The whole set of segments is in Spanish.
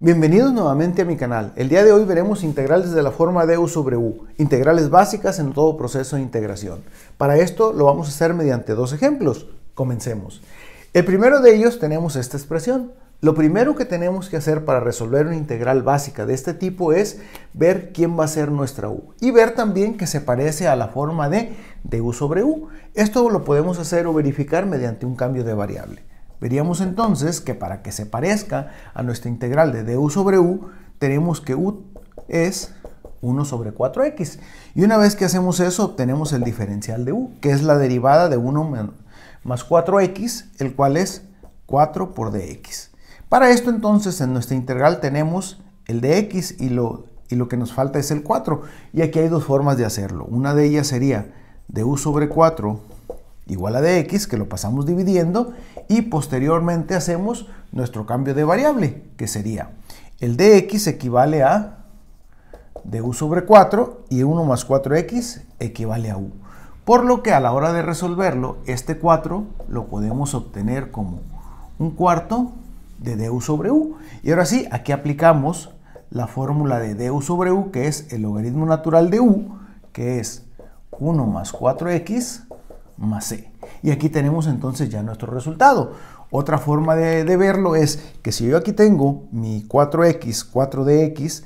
Bienvenidos nuevamente a mi canal. El día de hoy veremos integrales de la forma de U sobre U, integrales básicas en todo proceso de integración. Para esto lo vamos a hacer mediante dos ejemplos. Comencemos. El primero de ellos tenemos esta expresión. Lo primero que tenemos que hacer para resolver una integral básica de este tipo es ver quién va a ser nuestra U y ver también que se parece a la forma de, de U sobre U. Esto lo podemos hacer o verificar mediante un cambio de variable. Veríamos entonces que para que se parezca a nuestra integral de du sobre u, tenemos que u es 1 sobre 4x. Y una vez que hacemos eso, obtenemos el diferencial de u, que es la derivada de 1 más 4x, el cual es 4 por dx. Para esto entonces en nuestra integral tenemos el dx y lo, y lo que nos falta es el 4. Y aquí hay dos formas de hacerlo. Una de ellas sería du sobre 4 igual a dx que lo pasamos dividiendo, y posteriormente hacemos nuestro cambio de variable, que sería el dx equivale a du sobre 4 y 1 más 4x equivale a u. Por lo que a la hora de resolverlo, este 4 lo podemos obtener como un cuarto de du sobre u. Y ahora sí, aquí aplicamos la fórmula de du sobre u, que es el logaritmo natural de u, que es 1 más 4x más C. Y aquí tenemos entonces ya nuestro resultado. Otra forma de, de, verlo es que si yo aquí tengo mi 4x, 4dx,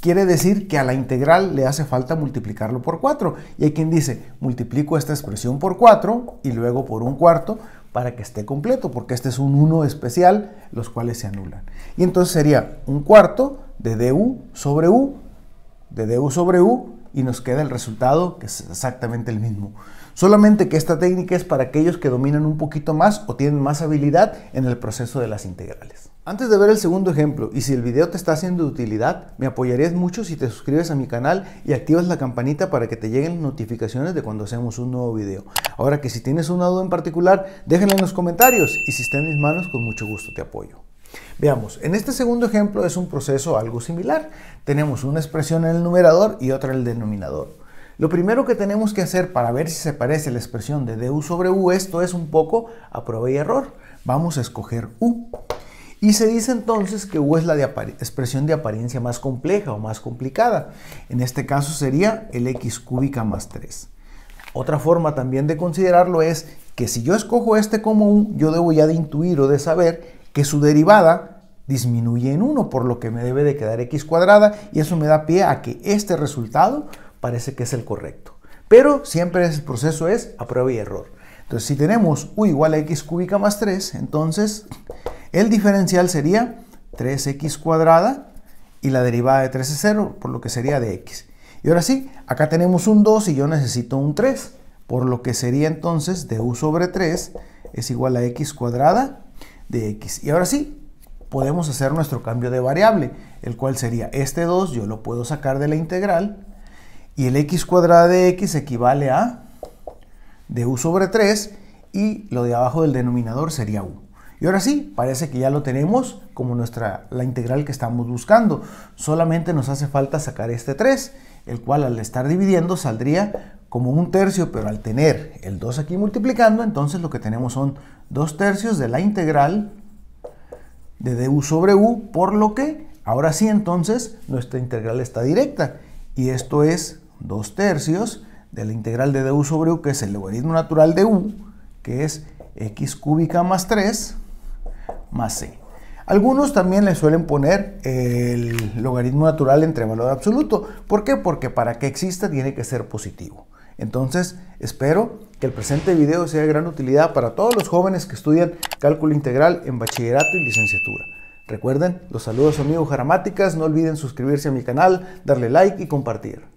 quiere decir que a la integral le hace falta multiplicarlo por 4. Y hay quien dice, multiplico esta expresión por 4 y luego por un cuarto para que esté completo, porque este es un 1 especial, los cuales se anulan. Y entonces sería un cuarto de du sobre u, de du sobre u, y nos queda el resultado que es exactamente el mismo. Solamente que esta técnica es para aquellos que dominan un poquito más o tienen más habilidad en el proceso de las integrales. Antes de ver el segundo ejemplo, y si el video te está haciendo de utilidad, me apoyarías mucho si te suscribes a mi canal y activas la campanita para que te lleguen notificaciones de cuando hacemos un nuevo video. Ahora que si tienes una duda en particular, déjenla en los comentarios y si está en mis manos, con mucho gusto te apoyo. Veamos, en este segundo ejemplo es un proceso algo similar. Tenemos una expresión en el numerador y otra en el denominador. Lo primero que tenemos que hacer para ver si se parece la expresión de DU sobre U, esto es un poco a prueba y error. Vamos a escoger U. Y se dice entonces que U es la expresión de apariencia más compleja o más complicada. En este caso sería el x cúbica más 3. Otra forma también de considerarlo es que si yo escojo este como U, yo debo ya de intuir o de saber que su derivada disminuye en 1, por lo que me debe de quedar x cuadrada y eso me da pie a que este resultado parece que es el correcto. Pero siempre ese proceso es a prueba y error. Entonces, si tenemos u igual a x cúbica más 3, entonces el diferencial sería 3x cuadrada y la derivada de 3 es 0, por lo que sería de x. Y ahora sí, acá tenemos un 2 y yo necesito un 3, por lo que sería entonces de u sobre 3 es igual a x cuadrada de x. Y ahora sí, podemos hacer nuestro cambio de variable, el cual sería este 2, yo lo puedo sacar de la integral y el x cuadrada de x equivale a du sobre 3 y lo de abajo del denominador sería u. Y ahora sí, parece que ya lo tenemos como nuestra, la integral que estamos buscando. Solamente nos hace falta sacar este 3, el cual al estar dividiendo saldría como un tercio, pero al tener el 2 aquí multiplicando, entonces lo que tenemos son 2 tercios de la integral de du sobre u, por lo que ahora sí entonces nuestra integral está directa. Y esto es 2 tercios de la integral de du sobre u, que es el logaritmo natural de u, que es x cúbica más 3 más c. Algunos también le suelen poner el logaritmo natural entre valor absoluto. ¿Por qué? Porque para que exista tiene que ser positivo. Entonces, espero que el presente video sea de gran utilidad para todos los jóvenes que estudian cálculo integral en bachillerato y licenciatura. Recuerden, los saludos amigos amigo Jaramáticas, no olviden suscribirse a mi canal, darle like y compartir.